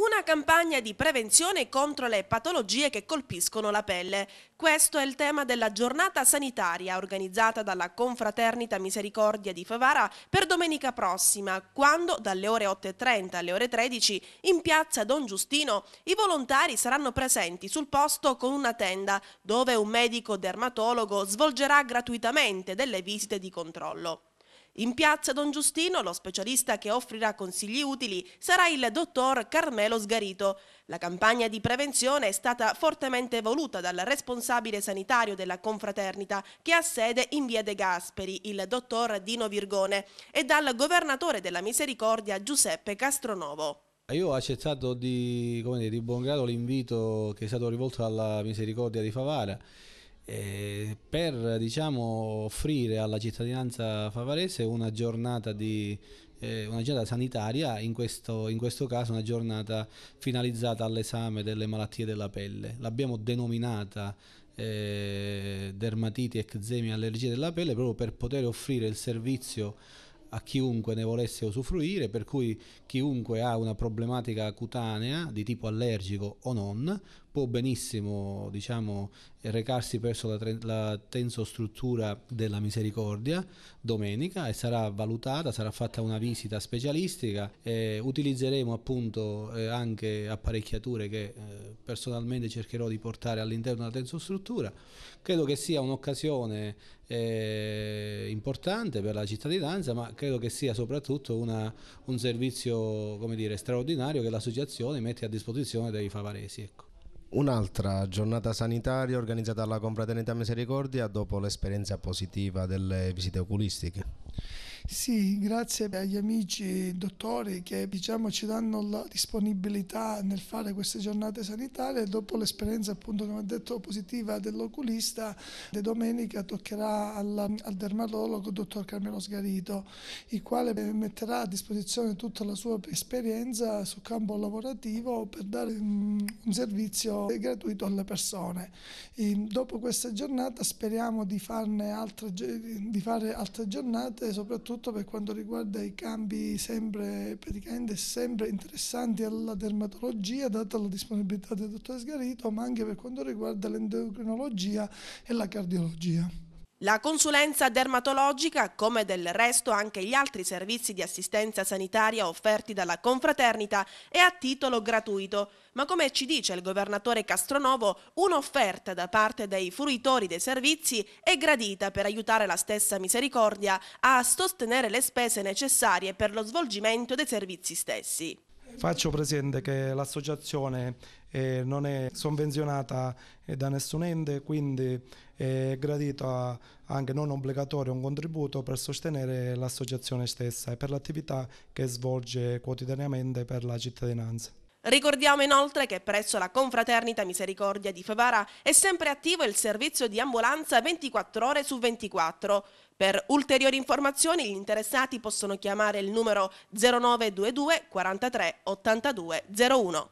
Una campagna di prevenzione contro le patologie che colpiscono la pelle. Questo è il tema della giornata sanitaria organizzata dalla Confraternita Misericordia di Favara per domenica prossima, quando dalle ore 8.30 alle ore 13 in piazza Don Giustino i volontari saranno presenti sul posto con una tenda dove un medico dermatologo svolgerà gratuitamente delle visite di controllo. In piazza Don Giustino lo specialista che offrirà consigli utili sarà il dottor Carmelo Sgarito. La campagna di prevenzione è stata fortemente voluta dal responsabile sanitario della confraternita che ha sede in via De Gasperi, il dottor Dino Virgone, e dal governatore della misericordia Giuseppe Castronovo. Io ho accettato di, dire, di buon grado l'invito che è stato rivolto alla misericordia di Favara eh, per diciamo, offrire alla cittadinanza favarese una giornata, di, eh, una giornata sanitaria, in questo, in questo caso una giornata finalizzata all'esame delle malattie della pelle. L'abbiamo denominata eh, dermatiti, eczemi, allergie della pelle proprio per poter offrire il servizio a chiunque ne volesse usufruire, per cui chiunque ha una problematica cutanea di tipo allergico o non può benissimo diciamo, recarsi presso la, la tensostruttura della misericordia domenica e sarà valutata, sarà fatta una visita specialistica e utilizzeremo appunto eh, anche apparecchiature che eh, personalmente cercherò di portare all'interno della tensostruttura. Credo che sia un'occasione eh, importante per la cittadinanza ma credo che sia soprattutto una, un servizio dire, straordinario che l'associazione mette a disposizione dei favaresi. Ecco. Un'altra giornata sanitaria organizzata dalla Confraternita Misericordia dopo l'esperienza positiva delle visite oculistiche. Sì, grazie agli amici dottori che diciamo, ci danno la disponibilità nel fare queste giornate sanitarie. Dopo l'esperienza, appunto, come ha detto, positiva dell'oculista, di domenica toccherà al, al dermatologo dottor Carmelo Sgarito, il quale metterà a disposizione tutta la sua esperienza sul campo lavorativo per dare um, un servizio gratuito alle persone. E dopo questa giornata speriamo di, altre, di fare altre giornate, soprattutto soprattutto per quanto riguarda i campi sempre, praticamente sempre interessanti alla dermatologia, data la disponibilità del dottor Sgarito, ma anche per quanto riguarda l'endocrinologia e la cardiologia. La consulenza dermatologica, come del resto anche gli altri servizi di assistenza sanitaria offerti dalla confraternita, è a titolo gratuito, ma come ci dice il governatore Castronovo, un'offerta da parte dei fruitori dei servizi è gradita per aiutare la stessa misericordia a sostenere le spese necessarie per lo svolgimento dei servizi stessi. Faccio presente che l'associazione eh, non è sovvenzionata eh, da nessun ente, quindi eh, è gradito anche non obbligatorio un contributo per sostenere l'associazione stessa e per l'attività che svolge quotidianamente per la cittadinanza. Ricordiamo inoltre che presso la Confraternita Misericordia di Favara è sempre attivo il servizio di ambulanza 24 ore su 24. Per ulteriori informazioni gli interessati possono chiamare il numero 0922 43 82 01.